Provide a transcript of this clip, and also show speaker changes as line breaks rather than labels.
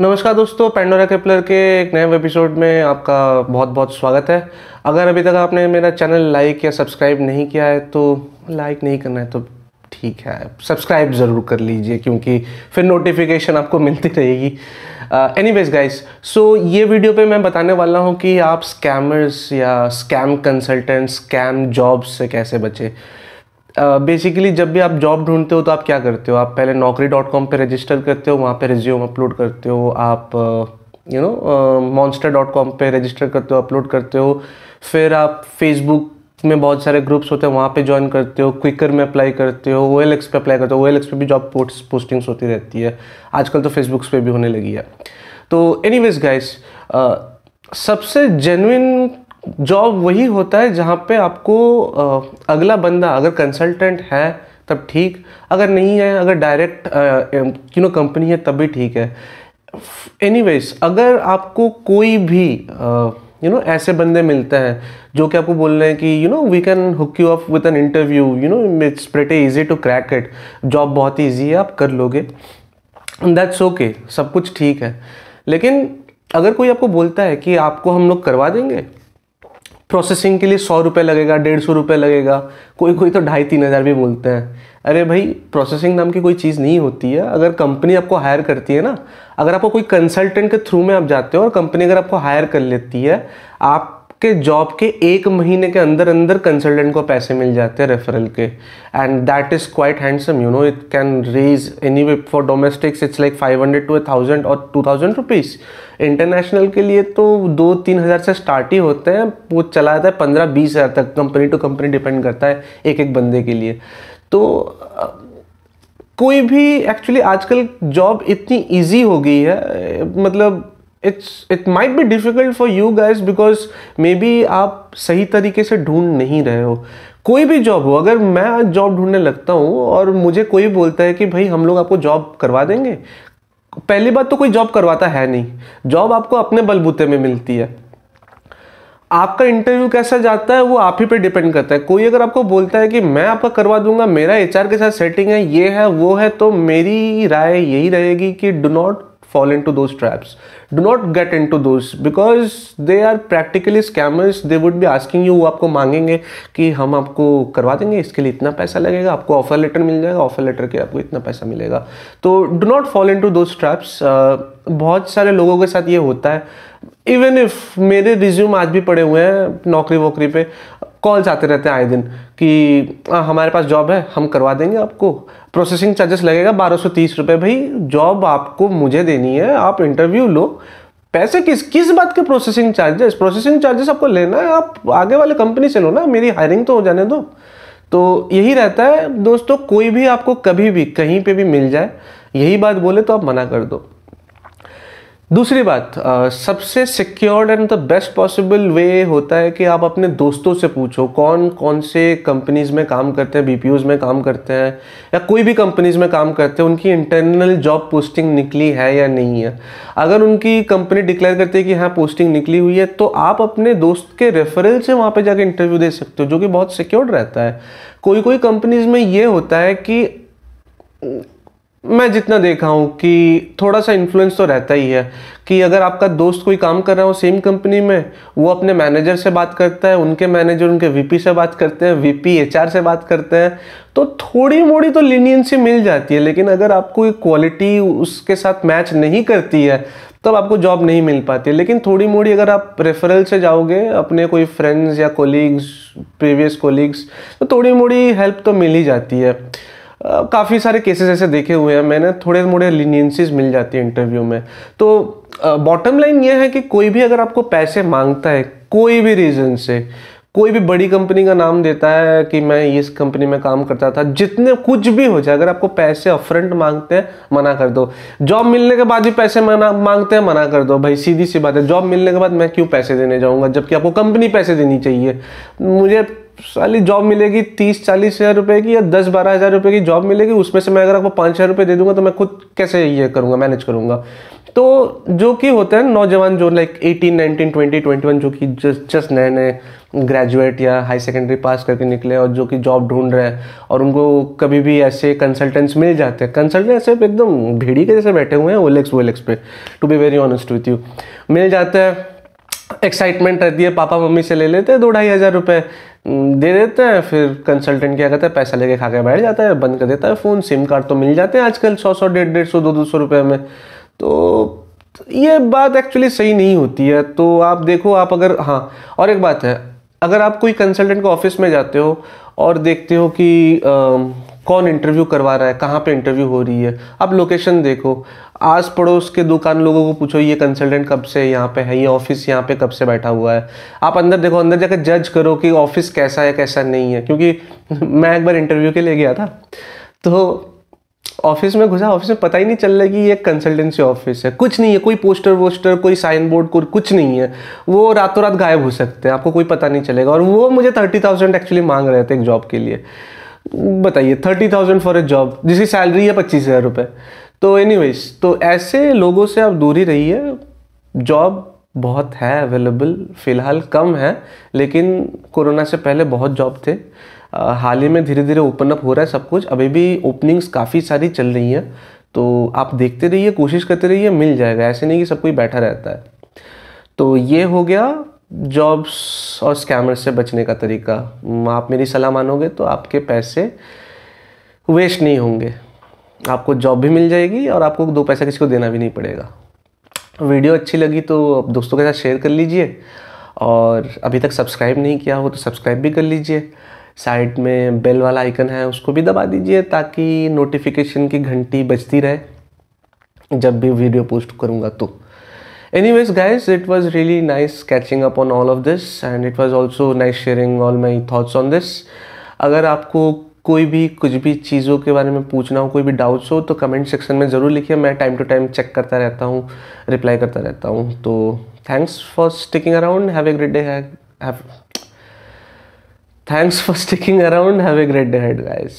नमस्कार दोस्तों Pandora Kepler के एक नए एपिसोड में आपका बहुत बहुत स्वागत है अगर अभी तक आपने मेरा चैनल लाइक या सब्सक्राइब नहीं किया है तो लाइक नहीं करना है तो ठीक है सब्सक्राइब ज़रूर कर लीजिए क्योंकि फिर नोटिफिकेशन आपको मिलती रहेगी एनी वेज गाइज सो ये वीडियो पे मैं बताने वाला हूँ कि आप स्कैमर्स या स्कैम कंसल्टेंट स्कैम जॉब्स से कैसे बचें बेसिकली जब भी आप जॉब ढूंढते हो तो आप क्या करते हो आप पहले नौकरी डॉट कॉम पर रजिस्टर करते हो वहाँ पर रिज्यूम अपलोड करते हो आप you know Monster dot com पर रजिस्टर करते हो अपलोड करते हो फिर आप फेसबुक में बहुत सारे ग्रुप्स होते हैं वहाँ पे ज्वाइन करते हो क्विकर में अप्लाई करते हो ओ एल एक्स पर अप्लाई करते हो ओ एल एक्स पर भी जॉब पोस्ट पोस्टिंग्स होती रहती है आजकल तो फेसबुक्स पे भी होने लगी है तो एनी वेज गाइस सबसे जेनुइन जॉब वही होता है जहाँ पे आपको अगला बंदा अगर कंसल्टेंट है तब ठीक अगर नहीं है अगर डायरेक्ट यू नो कंपनी है तब भी ठीक है एनी अगर आपको कोई भी यू नो ऐसे बंदे मिलते हैं जो कि आपको बोल रहे हैं कि you know we can hook you up with an interview you know it's pretty easy to crack it job बहुत ईजी है आप कर लोगे दैट्स ओके okay, सब कुछ ठीक है लेकिन अगर कोई आपको बोलता है कि आपको हम लोग करवा देंगे प्रोसेसिंग के लिए सौ रुपये लगेगा डेढ़ सौ रुपये लगेगा कोई कोई तो ढाई तीन हज़ार भी बोलते हैं अरे भाई प्रोसेसिंग नाम की कोई चीज़ नहीं होती है अगर कंपनी आपको हायर करती है ना अगर आपको कोई कंसल्टेंट के थ्रू में आप जाते हो और कंपनी अगर आपको हायर कर लेती है आप कि जॉब के एक महीने के अंदर अंदर कंसल्टेंट को पैसे मिल जाते हैं रेफरल के and that is quite handsome you know it can raise anyway for domestics it's like five hundred to a thousand और टू थाउजेंड रुपीज़ इंटरनेशनल के लिए तो दो तीन हज़ार से स्टार्ट ही होते हैं वो चला जाता है पंद्रह बीस हज़ार तक कंपनी टू कंपनी डिपेंड करता है एक एक बंदे के लिए तो कोई भी एक्चुअली आजकल जॉब इतनी ईजी हो गई है मतलब it's it might be difficult for you guys because maybe आप सही तरीके से ढूंढ नहीं रहे हो कोई भी जॉब हो अगर मैं जॉब ढूंढने लगता हूँ और मुझे कोई बोलता है कि भाई हम लोग आपको जॉब करवा देंगे पहली बात तो कोई जॉब करवाता है नहीं जॉब आपको अपने बलबूते में मिलती है आपका इंटरव्यू कैसा जाता है वो आप ही पे डिपेंड करता है कोई अगर आपको बोलता है कि मैं आपका करवा दूंगा मेरा एचआर के साथ सेटिंग है ये है वो है तो मेरी राय यही रहेगी कि do not fall into those traps do not get into those because they are practically scammers they would be asking you वो आपको मांगेंगे कि हम आपको करवा देंगे इसके लिए इतना पैसा लगेगा आपको ऑफर लेटर मिल जाएगा ऑफर लेटर के आपको इतना पैसा मिलेगा तो do not fall into those traps बहुत सारे लोगों के साथ ये होता है इवन इफ मेरे रिज्यूम आज भी पड़े हुए हैं नौकरी वोकरी पे कॉल्स आते रहते हैं आए दिन कि आ, हाँ, हमारे पास जॉब है हम करवा देंगे आपको प्रोसेसिंग चार्जेस लगेगा बारह सौ तीस रुपये भाई जॉब आपको मुझे देनी है आप इंटरव्यू लो पैसे किस किस बात के प्रोसेसिंग चार्जेस प्रोसेसिंग चार्जेस आपको लेना है आप आगे वाले कंपनी से लो ना मेरी हायरिंग तो हो जाने दो तो यही रहता है दोस्तों कोई भी आपको कभी भी कहीं पे भी मिल जाए यही बात बोले तो आप मना कर दो दूसरी बात सबसे secured and the best possible way होता है कि आप अपने दोस्तों से पूछो कौन कौन से कंपनीज़ में काम करते हैं बी में काम करते हैं या कोई भी कंपनीज़ में काम करते हैं उनकी इंटरनल जॉब पोस्टिंग निकली है या नहीं है अगर उनकी कंपनी डिक्लेयर करती है कि हाँ पोस्टिंग निकली हुई है तो आप अपने दोस्त के रेफरल से वहाँ पर जाकर इंटरव्यू दे सकते हो जो कि बहुत सिक्योर्ड रहता है कोई कोई कंपनीज़ में ये होता है कि मैं जितना देखा हूँ कि थोड़ा सा इन्फ्लुएंस तो रहता ही है कि अगर आपका दोस्त कोई काम कर रहा हो सेम कंपनी में वो अपने मैनेजर से बात करता है उनके मैनेजर उनके वीपी से बात करते हैं वीपी एचआर से बात करते हैं तो थोड़ी मोड़ी तो लीनियंसी मिल जाती है लेकिन अगर आपको क्वालिटी उसके साथ मैच नहीं करती है तब आपको जॉब नहीं मिल पाती लेकिन थोड़ी मोड़ी अगर आप रेफरल से जाओगे अपने कोई फ्रेंड्स या कोलीग्स प्रीवियस कोलीग्स तो थोड़ी मोड़ी हेल्प तो मिल ही जाती है काफ़ी सारे केसेस ऐसे देखे हुए हैं मैंने थोड़े मोड़े लिनियंसिस मिल जाती है इंटरव्यू में तो बॉटम लाइन ये है कि कोई भी अगर आपको पैसे मांगता है कोई भी रीज़न से कोई भी बड़ी कंपनी का नाम देता है कि मैं इस कंपनी में काम करता था जितने कुछ भी हो जाए अगर आपको पैसे अपफ्रंट मांगते हैं मना कर दो जॉब मिलने के बाद भी पैसे मना मांगते हैं मना कर दो भाई सीधी सी बात है जॉब मिलने के बाद मैं क्यों पैसे देने जाऊँगा जबकि आपको कंपनी पैसे देनी चाहिए मुझे साली जॉब मिलेगी तीस चालीस हज़ार रुपये की या दस बारह हज़ार रुपये की जॉब मिलेगी उसमें से मैं अगर आपको पाँच हज़ार रुपये दे दूंगा तो मैं खुद कैसे ये करूँगा मैनेज करूँगा तो जो कि होते हैं नौजवान जो like eighteen nineteen twenty twenty one जो कि जस्ट जस्ट नए नए ग्रेजुएट या हाई सेकेंडरी पास करके निकले और जो कि जॉब ढूंढ रहे हैं और उनको कभी भी ऐसे कंसल्टेंट्स मिल जाते हैं कंसल्टेंट ऐसे एकदम भीड़ी के जैसे बैठे हुए हैं ओलेक्स वोलेक्स पे to be very honest with you मिल जाते हैं एक्साइटमेंट रहती है पापा मम्मी से ले लेते हैं दो ढाई हज़ार रुपये दे देते हैं फिर कंसल्टेंट क्या कहता है पैसा लेके खा के बैठ जाता है बंद कर देता है फ़ोन सिम कार्ड तो मिल जाते हैं आजकल सौ सौ डेढ़ डेढ़ सौ दो दो सौ रुपये में तो ये बात एक्चुअली सही नहीं होती है तो आप देखो आप अगर हाँ और एक बात है अगर आप कोई कंसल्टेंट के ऑफिस में जाते हो और देखते हो कि कौन इंटरव्यू करवा रहा है कहाँ पे इंटरव्यू हो रही है अब लोकेशन देखो आस पड़ोस के दुकान लोगों को पूछो ये कंसल्टेंट कब से यहाँ पे है ये ऑफिस यहाँ पे कब से बैठा हुआ है आप अंदर देखो अंदर जाकर जज करो कि ऑफिस कैसा है कैसा नहीं है क्योंकि मैं एक बार इंटरव्यू के लिए गया था तो ऑफिस में घुसा ऑफिस में पता ही नहीं चल रहा कि ये कंसल्टेंसी ऑफिस है कुछ नहीं है कोई पोस्टर वोस्टर कोई साइन बोर्ड कुछ नहीं है वो रातों रात गायब हो सकते हैं आपको कोई पता नहीं चलेगा और वो मुझे थर्टी थाउजेंड एक्चुअली मांग रहे थे एक जॉब के लिए बताइए thirty thousand for a job जिसकी सैलरी है पच्चीस हज़ार रुपये तो एनी तो ऐसे लोगों से आप दूरी रहिए जॉब बहुत है अवेलेबल फ़िलहाल कम है लेकिन कोरोना से पहले बहुत जॉब थे हाल ही में धीरे धीरे ओपन अप हो रहा है सब कुछ अभी भी ओपनिंग्स काफ़ी सारी चल रही हैं तो आप देखते रहिए कोशिश करते रहिए मिल जाएगा ऐसे नहीं कि सब कोई बैठा रहता है तो ये हो गया जॉब्स और स्कैमर से बचने का तरीका आप मेरी सलाह मानोगे तो आपके पैसे वेस्ट नहीं होंगे आपको जॉब भी मिल जाएगी और आपको दो पैसा किसी को देना भी नहीं पड़ेगा वीडियो अच्छी लगी तो दोस्तों के साथ शेयर कर लीजिए और अभी तक सब्सक्राइब नहीं किया हो तो सब्सक्राइब भी कर लीजिए साइड में बेल वाला आइकन है उसको भी दबा दीजिए ताकि नोटिफिकेशन की घंटी बजती रहे जब भी वीडियो पोस्ट करूँगा तो anyways guys it was really nice catching up on all of this and it was also nice sharing all my thoughts on this अगर आपको कोई भी कुछ भी चीज़ों के बारे में पूछना हो कोई भी डाउट्स हो तो कमेंट सेक्शन में ज़रूर लिखिए मैं टाइम टू टाइम चेक करता रहता हूँ रिप्लाई करता रहता हूँ तो thanks for sticking around have a great day have Thanks for sticking around. Have a great day ahead, guys.